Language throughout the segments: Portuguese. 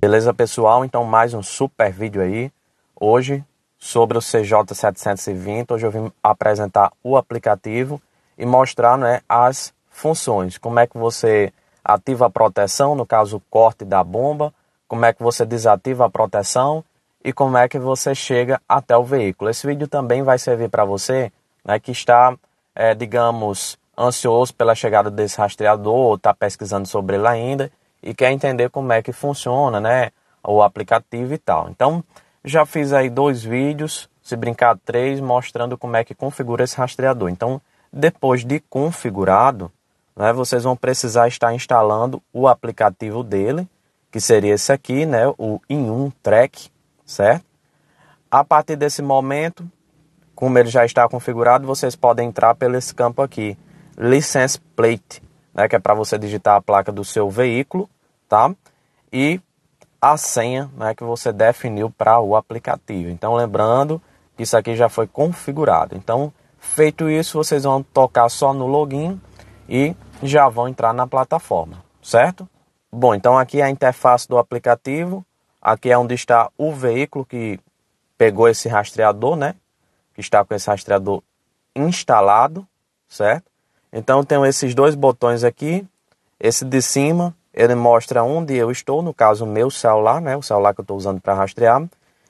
Beleza, pessoal? Então, mais um super vídeo aí. Hoje, sobre o CJ720, hoje eu vim apresentar o aplicativo e mostrar né, as funções. Como é que você ativa a proteção, no caso, o corte da bomba, como é que você desativa a proteção e como é que você chega até o veículo. Esse vídeo também vai servir para você né, que está é, digamos, ansioso pela chegada desse rastreador, está pesquisando sobre ele ainda e quer entender como é que funciona, né? O aplicativo e tal. Então, já fiz aí dois vídeos, se brincar três, mostrando como é que configura esse rastreador. Então, depois de configurado, né, vocês vão precisar estar instalando o aplicativo dele, que seria esse aqui, né? O In1 Track, certo? A partir desse momento, como ele já está configurado, vocês podem entrar pelo esse campo aqui, license plate, né, que é para você digitar a placa do seu veículo, tá? E a senha né, que você definiu para o aplicativo. Então, lembrando que isso aqui já foi configurado. Então, feito isso, vocês vão tocar só no login e já vão entrar na plataforma, certo? Bom, então aqui é a interface do aplicativo. Aqui é onde está o veículo que pegou esse rastreador, né? que está com esse rastreador instalado, certo? Então eu tenho esses dois botões aqui. Esse de cima ele mostra onde eu estou, no caso o meu celular, né? O celular que eu estou usando para rastrear.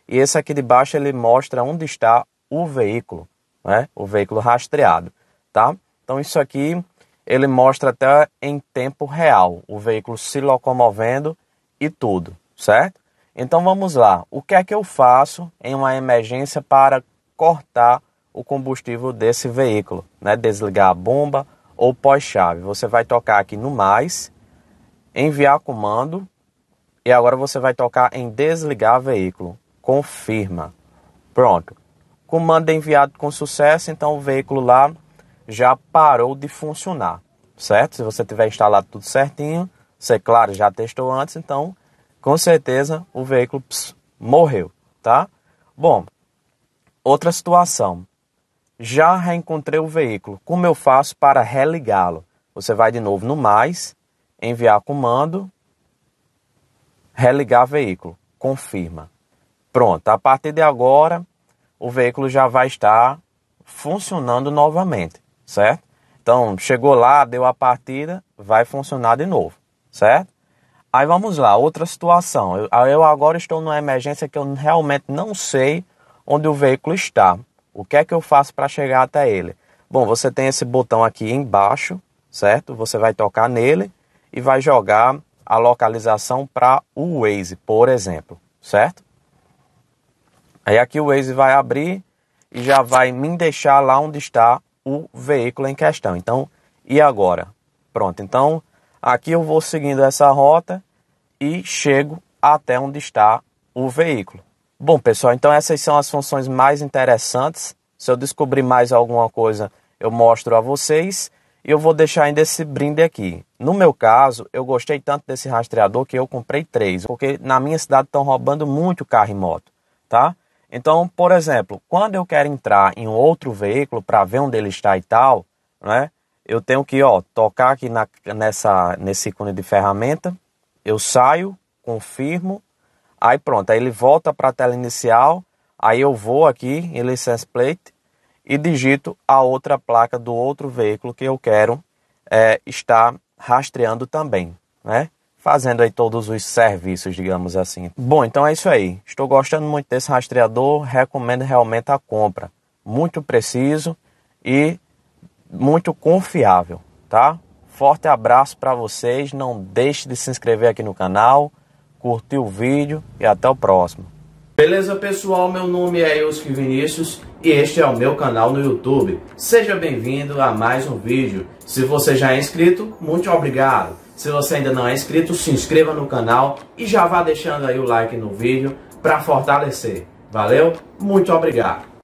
E esse aqui de baixo ele mostra onde está o veículo, né? O veículo rastreado, tá? Então isso aqui ele mostra até em tempo real o veículo se locomovendo e tudo, certo? Então vamos lá. O que é que eu faço em uma emergência para cortar o combustível desse veículo, né? desligar a bomba ou pós-chave. Você vai tocar aqui no mais, enviar comando e agora você vai tocar em desligar veículo. Confirma. Pronto. Comando enviado com sucesso, então o veículo lá já parou de funcionar, certo? Se você tiver instalado tudo certinho, você, claro, já testou antes, então com certeza o veículo morreu, tá? Bom, Outra situação. Já reencontrei o veículo. Como eu faço para religá-lo? Você vai de novo no mais, enviar comando, religar veículo, confirma. Pronto, a partir de agora o veículo já vai estar funcionando novamente, certo? Então, chegou lá, deu a partida, vai funcionar de novo, certo? Aí vamos lá, outra situação. Eu, eu agora estou numa emergência que eu realmente não sei onde o veículo está. O que é que eu faço para chegar até ele? Bom, você tem esse botão aqui embaixo, certo? Você vai tocar nele e vai jogar a localização para o Waze, por exemplo, certo? Aí aqui o Waze vai abrir e já vai me deixar lá onde está o veículo em questão. Então, e agora? Pronto, então aqui eu vou seguindo essa rota e chego até onde está o veículo. Bom, pessoal, então essas são as funções mais interessantes. Se eu descobrir mais alguma coisa, eu mostro a vocês e eu vou deixar ainda esse brinde aqui. No meu caso, eu gostei tanto desse rastreador que eu comprei três, porque na minha cidade estão roubando muito carro e moto, tá? Então, por exemplo, quando eu quero entrar em outro veículo para ver onde ele está e tal, né? Eu tenho que, ó, tocar aqui na, nessa, nesse ícone de ferramenta, eu saio, confirmo Aí pronto, aí ele volta para a tela inicial, aí eu vou aqui em license plate e digito a outra placa do outro veículo que eu quero é, estar rastreando também, né? Fazendo aí todos os serviços, digamos assim. Bom, então é isso aí. Estou gostando muito desse rastreador, recomendo realmente a compra. Muito preciso e muito confiável, tá? Forte abraço para vocês, não deixe de se inscrever aqui no canal curtiu o vídeo e até o próximo. Beleza pessoal, meu nome é Euski Vinícius e este é o meu canal no YouTube. Seja bem-vindo a mais um vídeo. Se você já é inscrito, muito obrigado. Se você ainda não é inscrito, se inscreva no canal e já vá deixando aí o like no vídeo para fortalecer. Valeu, muito obrigado.